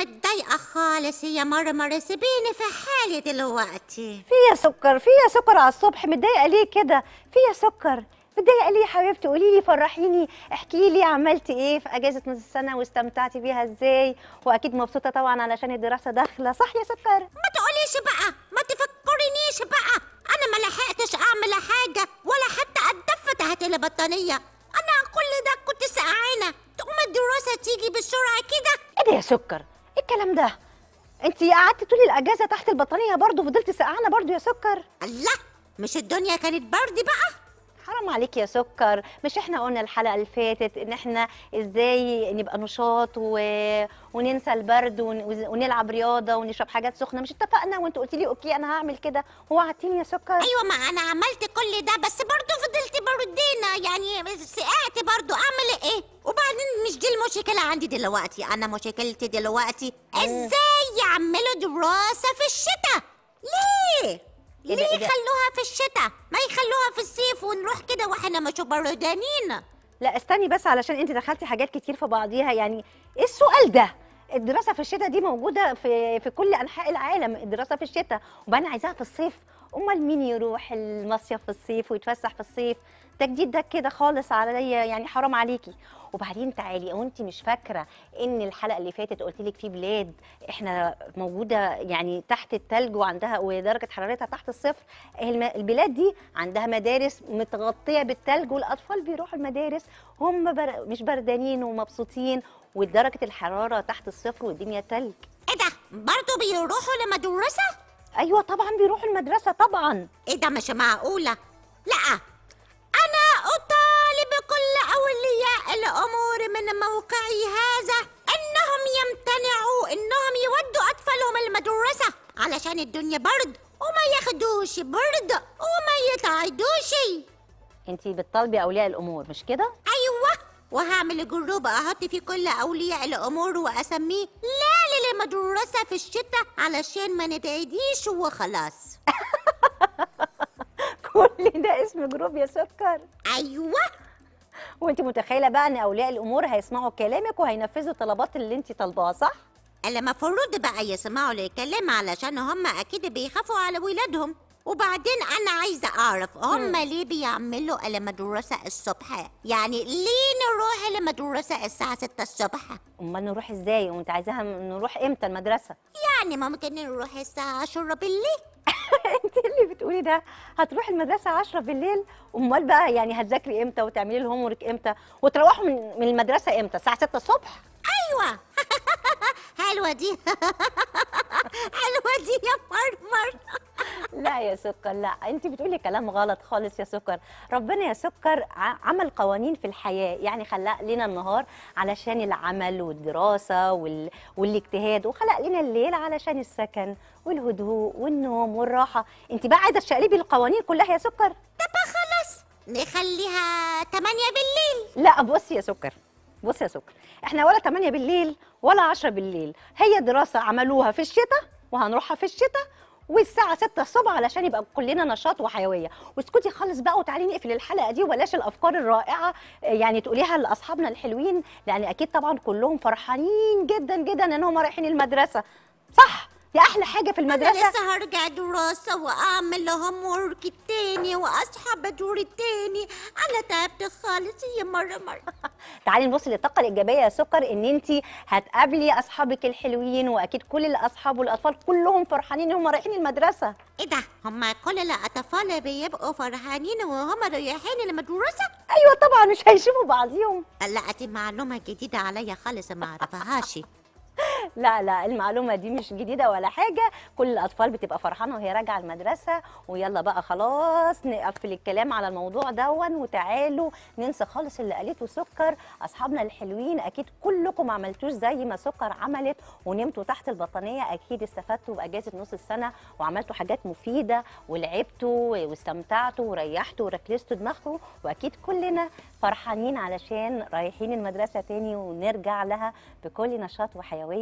متضايقة خالص هي مرمر سيبيني في حالي دلوقتي فيا سكر فيا سكر على الصبح متضايقة ليه كده فيا سكر متضايقه ليه يا حبيبتي قولي لي فرحيني احكي لي عملتي ايه في اجازه نص السنه واستمتعتي بيها ازاي واكيد مبسوطه طبعا علشان الدراسه داخله صح يا سكر ما تقوليش بقى ما تفكرينيش بقى انا ما لحقتش اعمل حاجه ولا حتى اتدفى تحت البطانيه انا كل ده كنت سقعانه تقوم الدراسه تيجي بسرعة كده ايه ده يا سكر الكلام ده انت قعدت طول الاجازه تحت البطانيه برضه فضلت سقعانه برضه يا سكر الله مش الدنيا كانت برد بقى حرام عليك يا سكر مش احنا قلنا الحلقه اللي فاتت ان احنا ازاي نبقى نشاط و... وننسى البرد ون... ونلعب رياضه ونشرب حاجات سخنه مش اتفقنا وانت قلت لي اوكي انا هعمل كده ووعدتيني يا سكر ايوه ما انا عملت كل ده بس برضه فضلت مشكلة عندي دلوقتي أنا مشكلتي دلوقتي إزاي يعملوا دراسة في الشتاء ليه؟ إيه إيه ليه يخلوها في الشتاء؟ ما يخلوها في الصيف ونروح كده واحنا مش بردانين لا استني بس علشان انت دخلتي حاجات كتير في بعضيها يعني ايه السؤال ده؟ الدراسة في الشتاء دي موجودة في في كل أنحاء العالم الدراسة في الشتاء وبقى أنا عايزاها في الصيف امال مين يروح المصيف في الصيف ويتفسح في الصيف تجديد ده كده خالص عليا يعني حرام عليكي وبعدين تعالي او انت مش فاكره ان الحلقه اللي فاتت قلت لك في بلاد احنا موجوده يعني تحت الثلج وعندها ودرجه حرارتها تحت الصفر البلاد دي عندها مدارس متغطيه بالثلج والاطفال بيروحوا المدارس هم بر... مش بردانين ومبسوطين ودرجه الحراره تحت الصفر والدنيا ثلج ايه ده برضه بيروحوا لمدرسه ايوه طبعا بيروحوا المدرسه طبعا ايه ده مش معقوله لا موقعي هذا أنهم يمتنعوا أنهم يودوا أطفالهم المدرسة علشان الدنيا برد وما ياخدوش برد وما يتعدوش انت بتطالبي أولياء الأمور مش كده؟ أيوه وهعمل جروب احط فيه كل اولياء الامور واسميه لا للمدرسه في الشتاء علشان ما نتعديش وخلاص كل ده اسم جروب يا سكر ايوه وانت متخيله بقى ان اولياء الامور هيسمعوا كلامك وهينفذوا الطلبات اللي انت طالباها صح المفروض بقى يسمعوا الكلام علشان هم اكيد بيخافوا على ولادهم وبعدين انا عايزه اعرف هم ليه بيعملوا المدرسه الصبح يعني ليه نروح المدرسه الساعه 6 الصبح امال نروح ازاي وانت عايزاها نروح امتى المدرسه يعني ممكن نروح الساعه 10 بالليل السيده هتروح المدرسه 10 بالليل امال بقى يعني هتذاكري امتى وتعملي الهوم ورك امتى وتروحوا من المدرسه امتى الساعه 6 الصبح ايوه حلوه دي يا سكر لا انت بتقولي كلام غلط خالص يا سكر ربنا يا سكر عمل قوانين في الحياه يعني خلق لنا النهار علشان العمل والدراسه وال... والاجتهاد وخلق لنا الليل علشان السكن والهدوء والنوم والراحه انت بقى عايزه تشقلبي القوانين كلها يا سكر طب خلاص نخليها 8 بالليل لا بصي يا سكر بصي يا سكر احنا ولا 8 بالليل ولا 10 بالليل هي دراسه عملوها في الشتاء وهنروحها في الشتاء والساعه 6 الصبح علشان يبقى كلنا نشاط وحيويه واسكتي خالص بقى وتعالي نقفل الحلقه دي وبلاش الافكار الرائعه يعني تقوليها لاصحابنا الحلوين لان اكيد طبعا كلهم فرحانين جدا جدا إنهم رايحين المدرسه صح يا احلى حاجه في المدرسه انا لسه هرجع دراسه واعمل هوم ورك تاني واصحى بدور تاني انا تعبت خالص هي مره مره تعالي نبص للطاقه الايجابيه يا سكر ان انت هتقابلي اصحابك الحلوين واكيد كل الاصحاب والاطفال كلهم فرحانين ان هم رايحين المدرسه ايه ده هم كل الاطفال بيبقوا فرحانين وهم رايحين المدرسه ايوه طبعا مش هيشوفوا بعضيهم لا دي معلومه جديده عليا خالص ما اعرفهاش لا لا المعلومه دي مش جديده ولا حاجه كل الاطفال بتبقى فرحانه وهي راجعه المدرسه ويلا بقى خلاص نقفل الكلام على الموضوع دون وتعالوا ننسى خالص اللي قالته سكر اصحابنا الحلوين اكيد كلكم ما عملتوش زي ما سكر عملت ونمتوا تحت البطانيه اكيد استفدتوا باجازه نص السنه وعملتوا حاجات مفيده ولعبتوا واستمتعتوا وريحتوا وركلستوا دماغكم واكيد كلنا فرحانين علشان رايحين المدرسه تاني ونرجع لها بكل نشاط وحيويه